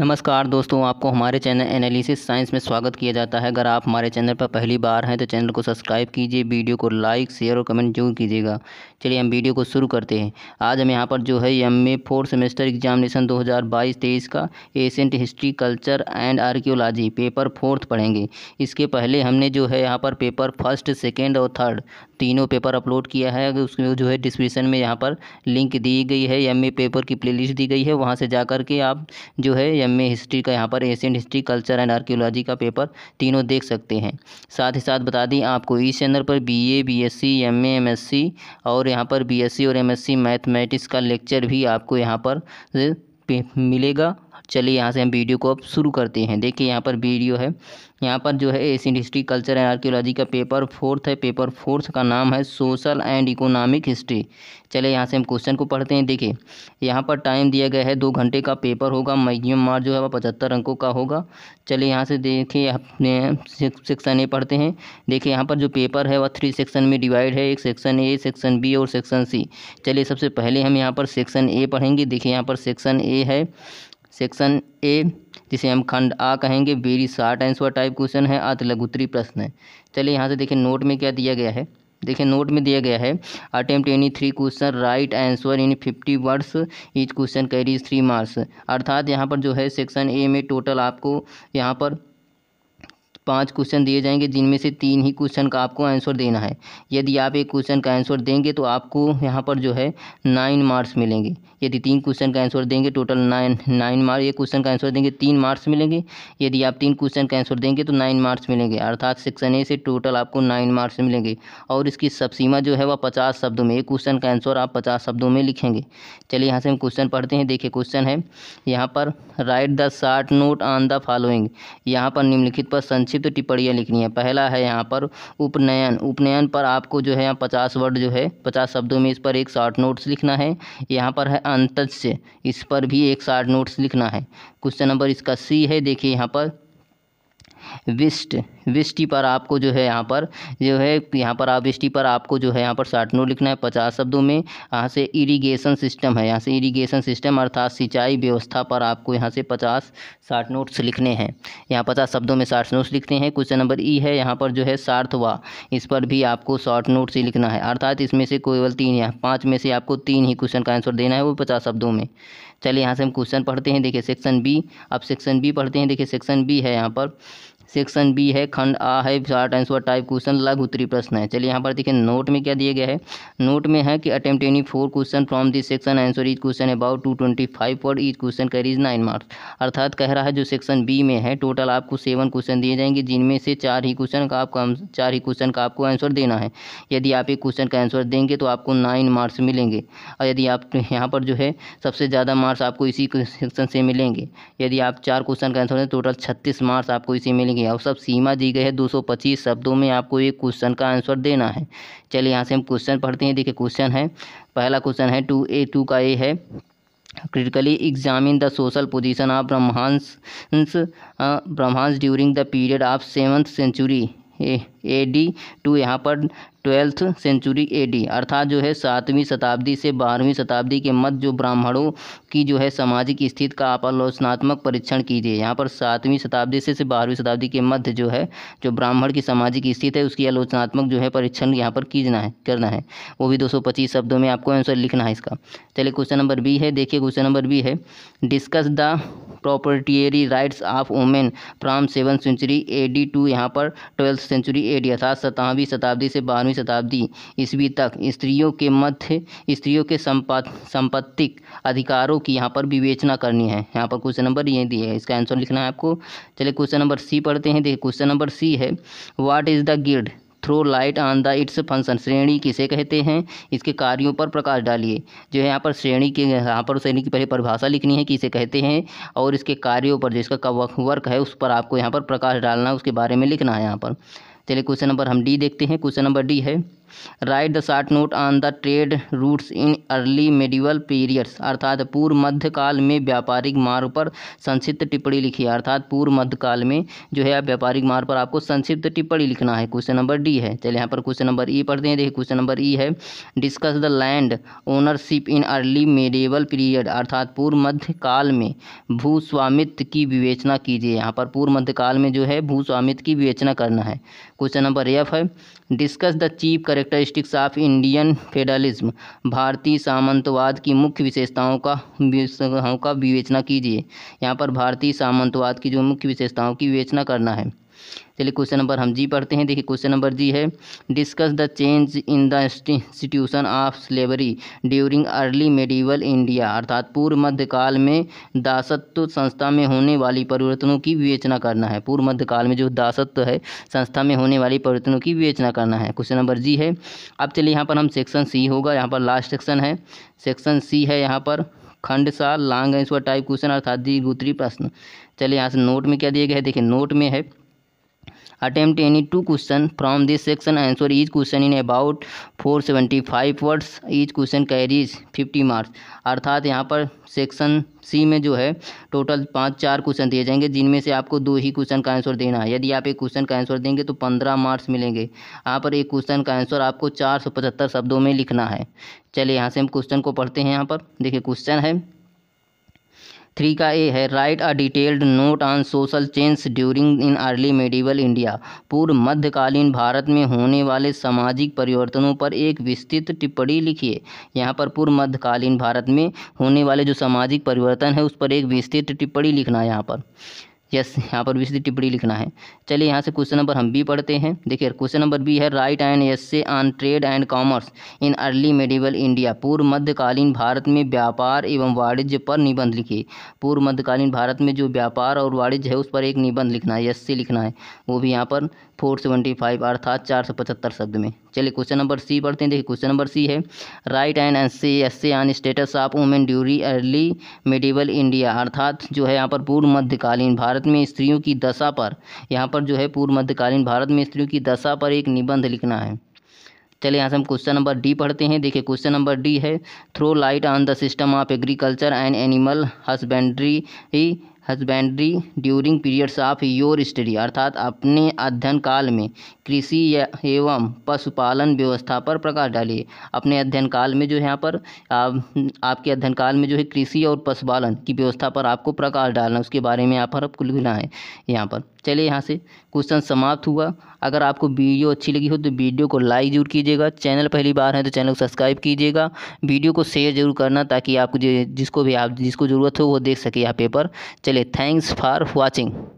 नमस्कार दोस्तों आपको हमारे चैनल एनालिसिस साइंस में स्वागत किया जाता है अगर आप हमारे चैनल पर पहली बार हैं तो चैनल को सब्सक्राइब कीजिए वीडियो को लाइक शेयर और कमेंट जरूर कीजिएगा चलिए हम वीडियो को शुरू करते हैं आज हम यहाँ पर जो है M A fourth semester examination 2022-23 का ancient history culture and archaeology paper fourth पढ़ेंगे इसके पहले हमने जो है यहाँ पर पेपर फर्स्ट सेकेंड और थर्ड तीनों पेपर अपलोड किया है उसमें जो है डिस्क्रिप्शन में यहाँ पर लिंक दी गई है एम पेपर की प्ले दी गई है वहाँ से जा के आप जो है एम में हिस्ट्री का यहाँ पर Asian history culture and archaeology का पेपर तीनों देख सकते हैं साथ ही साथ बता दें आपको इस चैनल पर B A B S C M A M S C और यहाँ पर बी एस सी और एम एस सी मैथमेटिक्स का लेक्चर भी आपको यहाँ पर मिलेगा चलिए यहाँ से हम वीडियो को अब शुरू करते हैं देखिए यहाँ पर वीडियो है यहाँ पर जो है Asian history culture and archaeology का पेपर फोर्थ है पेपर फोर्थ का नाम है सोशल एंड इकोनॉमिक हिस्ट्री चलिए यहाँ से हम क्वेश्चन को पढ़ते हैं देखिए यहाँ पर टाइम दिया गया है दो घंटे का पेपर होगा मैगजिम मार जो है वह पचहत्तर अंकों का होगा चलिए यहाँ से देखिए अपने सेक्शन ए पढ़ते हैं देखिए यहाँ पर जो पेपर है वह थ्री सेक्शन में डिवाइड है एक सेक्शन ए सेक्शन बी और सेक्शन सी चलिए सबसे पहले हम यहाँ पर सेक्शन ए पढ़ेंगे देखिए यहाँ पर सेक्शन ए है सेक्शन ए जिसे हम खंड आ कहेंगे very short answer type question है अत लघुत्री प्रश्न है चलिए यहाँ से देखिए नोट में क्या दिया गया है देखिए नोट में दिया गया है attempt any three question write answer in fifty words each question carries three marks अर्थात यहाँ पर जो है सेक्शन ए में टोटल आपको यहाँ पर पाँच क्वेश्चन दिए जाएंगे जिनमें से तीन ही क्वेश्चन का आपको आंसर देना है यदि आप एक क्वेश्चन का आंसर देंगे तो आपको यहाँ पर जो है नाइन मार्क्स मिलेंगे यदि तीन क्वेश्चन का आंसर देंगे टोटल नाइन नाइन मार्क्स एक क्वेश्चन का आंसर देंगे तीन मार्क्स मिलेंगे यदि आप तीन क्वेश्चन का आंसर देंगे तो नाइन मार्क्स मिलेंगे अर्थात सेक्शन ए से टोटल आपको नाइन मार्क्स मिलेंगे और इसकी सबसीमा जो है वह पचास शब्दों में एक क्वेश्चन का आंसर आप पचास शब्दों में लिखेंगे चलिए यहाँ से हम क्वेश्चन पढ़ते हैं देखिए क्वेश्चन है यहाँ पर write the short note on the following यहाँ पर निम्नलिखित पर संक्षिप्त संक्षिप्त तो टिप्पणियाँ लिखनी है पहला है यहाँ पर उपनयन उपनयन पर आपको जो है यहाँ पचास वर्ड जो है पचास शब्दों में इस पर एक शॉर्ट नोट्स लिखना है यहाँ पर है अंतस्य इस पर भी एक शार्ट नोट्स लिखना है क्वेश्चन नंबर इसका सी है देखिए यहाँ पर विस्ट विस्टी पर आपको जो है यहाँ पर जो है यहाँ पर आप विष्टी पर आपको जो है यहाँ पर साठनू लिखना है पचास शब्दों में यहाँ से इरिगेशन सिस्टम है यहाँ से इरिगेशन सिस्टम अर्थात सिंचाई व्यवस्था पर आपको यहाँ से पचास साठ नोट्स लिखने हैं यहाँ पचास शब्दों में साठ नोट्स लिखते हैं क्वेश्चन नंबर ई है यहाँ पर जो है सार्थवा इस पर भी आपको शॉर्ट नोट्स ही लिखना है अर्थात इसमें से केवल तीन या पाँच में से आपको तीन ही क्वेश्चन का आंसर देना है वो पचास शब्दों में चलिए यहाँ से हम क्वेश्चन पढ़ते हैं देखिए सेक्शन बी अब सेक्शन बी पढ़ते हैं देखिए सेक्शन बी है यहाँ पर सेक्शन बी है खंड आ है शार्ट आंसर टाइप क्वेश्चन लघु उत्तरी प्रश्न है चलिए यहाँ पर देखिए नोट में क्या दिया गया है नोट में है कि attempt any four question from this section answer each question about two twenty five word each question carries nine marks अर्थात कह रहा है जो सेक्शन बी में है टोटल आपको सेवन क्वेश्चन दिए जाएंगे जिनमें से चार ही क्वेश्चन का आपको चार ही क्वेश्चन का आपको आंसर देना है यदि आप एक क्वेश्चन का आंसर देंगे तो आपको नाइन मार्क्स मिलेंगे और यदि आप यहाँ पर जो है सबसे ज़्यादा मार्क्स आपको इसी सेक्शन से मिलेंगे यदि आप चार क्वेश्चन का आंसर दें टोटल तो छत्तीस मार्क्स आपको इसी मिलेंगे गया और सब सीमा दी गई है 225 शब्दों में आपको एक क्वेश्चन का आंसर देना है चलिए यहाँ से हम क्वेश्चन पढ़ते हैं देखिए क्वेश्चन है पहला क्वेश्चन है टू ए टू का ए है critically examine the social position of Brahmans Brahmans during the period of seventh century A D to यहाँ पर ट्वेल्थ सेंचुरी ए डी अर्थात जो है सातवीं शताब्दी से बारहवीं शताब्दी के मध्य जो ब्राह्मणों की जो है सामाजिक स्थिति का आप आलोचनात्मक परीक्षण कीजिए यहाँ पर सातवीं शताब्दी से, से बारहवीं शताब्दी के मध्य जो है जो ब्राह्मण की सामाजिक स्थिति है उसकी आलोचनात्मक जो है परीक्षण यहाँ पर कीजना है करना है वो भी दो शब्दों में आपको आंसर लिखना है इसका चलिए क्वेश्चन नंबर बी है देखिए क्वेश्चन नंबर बी है discuss the proprietary rights of women from seven century A D to यहाँ पर ट्वेल्थ सेंचुरी ए एडी अर्थात सतावीं शताब्दी से बारहवीं शताब्दी ईस्वी तक स्त्रियों के मध्य स्त्रियों के संपत्तिक अधिकारों की यहाँ पर विवेचना करनी है यहाँ पर क्वेश्चन नंबर ये दिए इसका आंसर लिखना है आपको चलिए क्वेश्चन नंबर सी पढ़ते हैं देखिए क्वेश्चन नंबर सी है what is the guild throw light on the its function श्रेणी किसे कहते हैं इसके कार्यों पर प्रकाश डालिए जो है यहाँ पर श्रेणी के यहाँ पर श्रेणी की पहले परिभाषा लिखनी है कि इसे कहते हैं और इसके कार्यों पर जिसका वर्क है उस पर आपको यहाँ पर प्रकाश डालना है उसके बारे में लिखना है यहाँ पर चलिए क्वेश्चन नंबर हम डी देखते हैं क्वेश्चन नंबर डी है write the short note on the trade routes in early medieval periods अर्थात पूर्व मध्यकाल में व्यापारिक मार्ग पर संक्षिप्त टिप्पणी लिखी अर्थात पूर्व मध्यकाल में जो है व्यापारिक मार्ग पर आपको संक्षिप्त टिप्पणी लिखना है क्वेश्चन नंबर डी है चलिए यहाँ पर क्वेश्चन नंबर ई पढ़ते हैं देखिए क्वेश्चन नंबर ई है discuss the land ownership in early medieval period अर्थात पूर्व मध्यकाल में भूस्वामित्व की विवेचना कीजिए यहाँ पर पूर्व मध्यकाल में जो है भूस्वामित्व की विवेचना करना है क्वेश्चन नंबर एफ है discuss the chief characteristics of Indian federalism भारतीय सामंतवाद की मुख्य विशेषताओं का विशेषताओं का विवेचना कीजिए यहाँ पर भारतीय सामंतवाद की जो मुख्य विशेषताओं की विवेचना करना है चलिए क्वेश्चन नंबर हम जी पढ़ते हैं देखिए क्वेश्चन नंबर जी है discuss the change in the institution of slavery during early medieval India अर्थात पूर्व मध्यकाल में दासत्व संस्था में होने वाली परिवर्तनों की विवेचना करना है पूर्व मध्यकाल में जो दासत्व है संस्था में होने वाली परिवर्तनों की विवेचना करना है क्वेश्चन नंबर जी है अब चलिए यहाँ पर हम सेक्शन सी होगा यहाँ पर लास्ट सेक्शन है सेक्शन सी है यहाँ पर खंड साल लांग टाइप क्वेश्चन अर्थात दीर्घ प्रश्न चलिए यहाँ से नोट में क्या दिया गया है देखिए नोट में है any two question from this section answer each question in about four seventy five words each question carries fifty marks अर्थात यहाँ पर सेक्शन सी में जो है टोटल पाँच चार क्वेश्चन दिए जाएंगे जिनमें से आपको दो ही क्वेश्चन का आंसर देना है यदि आप एक क्वेश्चन का आंसर देंगे तो पंद्रह मार्क्स मिलेंगे यहाँ पर एक क्वेश्चन का आंसर आपको चार सौ पचहत्तर शब्दों में लिखना है चलिए यहाँ से हम क्वेश्चन को पढ़ते हैं यहाँ पर देखिए क्वेश्चन है थ्री का ए है write a detailed note on social change during in early medieval India पूर्व मध्यकालीन भारत में होने वाले सामाजिक परिवर्तनों पर एक विस्तृत टिप्पणी लिखिए यहाँ पर पूर्व मध्यकालीन भारत में होने वाले जो सामाजिक परिवर्तन है उस पर एक विस्तृत टिप्पणी लिखना है यहाँ पर यस यहाँ पर विशिष्ट टिप्पणी लिखना है चलिए यहाँ से क्वेश्चन नंबर हम बी पढ़ते हैं देखिए क्वेश्चन नंबर बी है write an essay on trade and commerce in early medieval India पूर्व मध्यकालीन भारत में व्यापार एवं वाणिज्य पर निबंध लिखिए पूर्व मध्यकालीन भारत में जो व्यापार और वाणिज्य है उस पर एक निबंध लिखना है यस से लिखना है वो भी यहाँ पर फोर सेवेंटी फाइव अर्थात चार सौ पचहत्तर शब्द में चलिए क्वेश्चन नंबर सी पढ़ते हैं देखिए क्वेश्चन नंबर सी है write an essay essay on status of women during early medieval India अर्थात जो है यहाँ पर पूर्व मध्यकालीन भारत भारत में स्त्रियों की दशा पर यहाँ पर जो है पूर्व मध्यकालीन भारत में स्त्रियों की दशा पर एक निबंध लिखना है चलिए यहाँ से हम क्वेश्चन नंबर डी पढ़ते हैं देखिए क्वेश्चन नंबर डी है throw light on the system of agriculture and animal husbandry husbandry during periods of your study अर्थात अपने अध्ययन काल में कृषि एवं पशुपालन व्यवस्था पर प्रकाश डालिए अपने अध्ययन काल में जो है यहाँ पर आप, आपके अध्ययन काल में जो है कृषि और पशुपालन की व्यवस्था पर आपको प्रकाश डालना उसके बारे में यहाँ पर आप कुल मिला है यहाँ पर चलिए यहाँ से क्वेश्चन समाप्त हुआ अगर आपको वीडियो अच्छी लगी हो तो वीडियो को लाइक जरूर कीजिएगा चैनल पहली बार है तो चैनल को सब्सक्राइब कीजिएगा वीडियो को शेयर जरूर करना ताकि आपको जिसको भी आप जिसको ज़रूरत हो वो देख सके यहाँ पेपर चलिए थैंक्स फॉर वॉचिंग